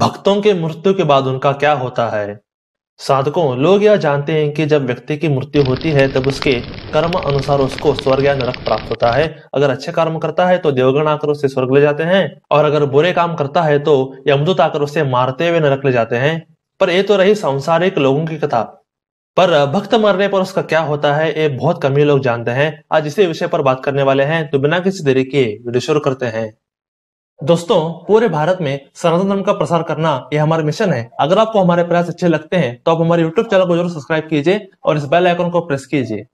भक्तों के मृत्यु के बाद उनका क्या होता है साधकों लोग यह जानते हैं कि जब व्यक्ति की मृत्यु होती है तब उसके कर्म अनुसार उसको स्वर्ग या नरक प्राप्त होता है अगर अच्छे कर्म करता है तो देवगण आकर उसे स्वर्ग ले जाते हैं और अगर बुरे काम करता है तो यमदूत आकर उसे मारते हुए नरक ले जाते हैं पर ये तो रही सांसारिक लोगों की कथा पर भक्त मरने पर उसका क्या होता है ये बहुत कम ही लोग जानते हैं आज इसी विषय पर बात करने वाले हैं तो बिना किसी देरी के वीडियो शुरू करते हैं दोस्तों पूरे भारत में सनातन धर्म का प्रसार करना यह हमारा मिशन है अगर आपको हमारे प्रयास अच्छे लगते हैं तो आप हमारे यूट्यूब चैनल को जरूर सब्सक्राइब कीजिए और इस बेल आइकन को प्रेस कीजिए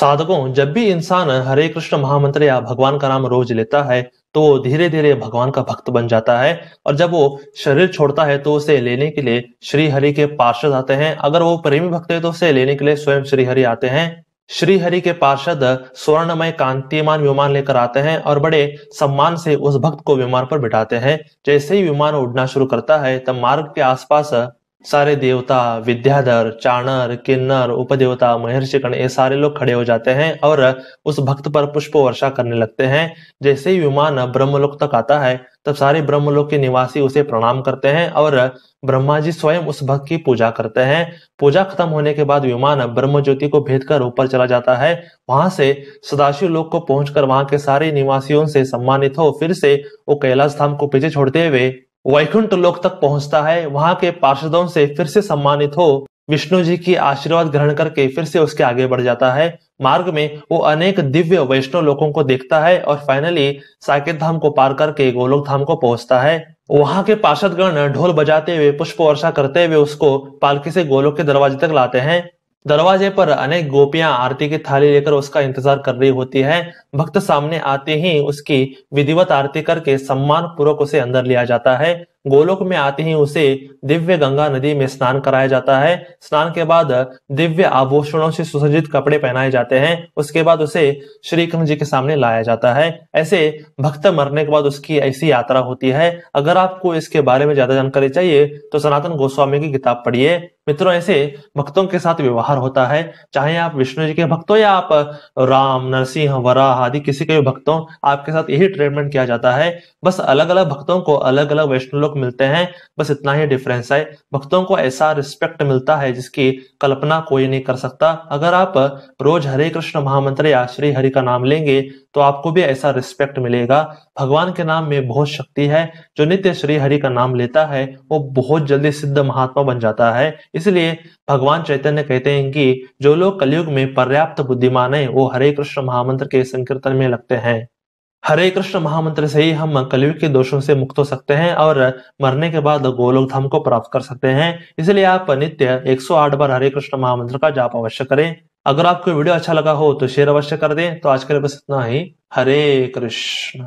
साधकों जब भी इंसान हरे कृष्ण महामंत्र या भगवान का नाम रोज लेता है तो वो धीरे धीरे भगवान का भक्त बन जाता है और जब वो शरीर छोड़ता है तो उसे लेने के लिए श्री हरि के पार्षद आते हैं अगर वो प्रेमी भक्त है तो उसे लेने के लिए स्वयं श्री हरि आते हैं श्रीहरि के पार्षद स्वर्णमय कांतिमान विमान लेकर आते हैं और बड़े सम्मान से उस भक्त को विमान पर बिठाते हैं जैसे ही विमान उड़ना शुरू करता है तब मार्ग के आसपास सारे देवता विद्याधर चाणर किन्नर उपदेवता कर्ण ये सारे लोग खड़े हो जाते हैं और उस भक्त पर पुष्प वर्षा करने लगते हैं जैसे ही विमान ब्रह्मलोक तक आता है तब सारे ब्रह्मलोक के निवासी उसे प्रणाम करते हैं और ब्रह्मा जी स्वयं उस भक्त की पूजा करते हैं पूजा खत्म होने के बाद विमान ब्रह्म ज्योति को भेद कर ऊपर चला जाता है वहां से सदाशिव लोक को पहुंचकर वहां के सारे निवासियों से सम्मानित हो फिर से वो कैलाश धाम को पीछे छोड़ते हुए वैकुंठ लोक तक पहुंचता है वहां के पार्षदों से फिर से सम्मानित हो विष्णु जी की आशीर्वाद ग्रहण करके फिर से उसके आगे बढ़ जाता है मार्ग में वो अनेक दिव्य वैष्णव लोगों को देखता है और फाइनली साकेत धाम को पार करके गोलोक धाम को पहुंचता है वहां के पार्षदगण ढोल बजाते हुए पुष्प वर्षा करते हुए उसको पालकी से गोलोक के दरवाजे तक लाते हैं दरवाजे पर अनेक गोपियां आरती की थाली लेकर उसका इंतजार कर रही होती है भक्त सामने आते ही उसकी विधिवत आरती करके सम्मान पूर्वक उसे अंदर लिया जाता है गोलोक में आते ही उसे दिव्य गंगा नदी में स्नान कराया जाता है स्नान के बाद दिव्य आभूषणों से सुसज्जित कपड़े पहनाए जाते हैं उसके बाद उसे श्री कृष्ण जी के सामने लाया जाता है ऐसे भक्त मरने के बाद उसकी ऐसी यात्रा होती है अगर आपको इसके बारे में ज्यादा जानकारी चाहिए तो सनातन गोस्वामी की किताब पढ़िए मित्रों ऐसे भक्तों के साथ व्यवहार होता है चाहे आप विष्णु जी के भक्त हो या आप राम नरसिंह वराह आदि किसी के भी भक्त हो आपके साथ यही ट्रीटमेंट किया जाता है बस अलग अलग भक्तों को अलग अलग वैष्णु लोक मिलते हैं बस इतना ही डिफरेंस है भक्तों को ऐसा रिस्पेक्ट मिलता है जिसकी कल्पना कोई नहीं कर सकता अगर आप रोज हरे कृष्ण महामंत्र या श्री हरि का नाम लेंगे तो आपको भी ऐसा रिस्पेक्ट मिलेगा भगवान के नाम में बहुत शक्ति है जो नित्य श्री हरि का नाम लेता है वो बहुत जल्दी सिद्ध महात्मा बन जाता है इसलिए भगवान चैतन्य कहते हैं कि जो लोग कलयुग में पर्याप्त बुद्धिमान है वो हरे कृष्ण महामंत्र के संकीर्तन में लगते हैं हरे कृष्ण महामंत्र से ही हम कलयुग के दोषों से मुक्त हो सकते हैं और मरने के बाद गोलोक धाम को प्राप्त कर सकते हैं इसलिए आप नित्य 108 बार हरे कृष्ण महामंत्र का जाप अवश्य करें अगर आपको वीडियो अच्छा लगा हो तो शेयर अवश्य कर दें तो आज के लिए बस इतना ही हरे कृष्ण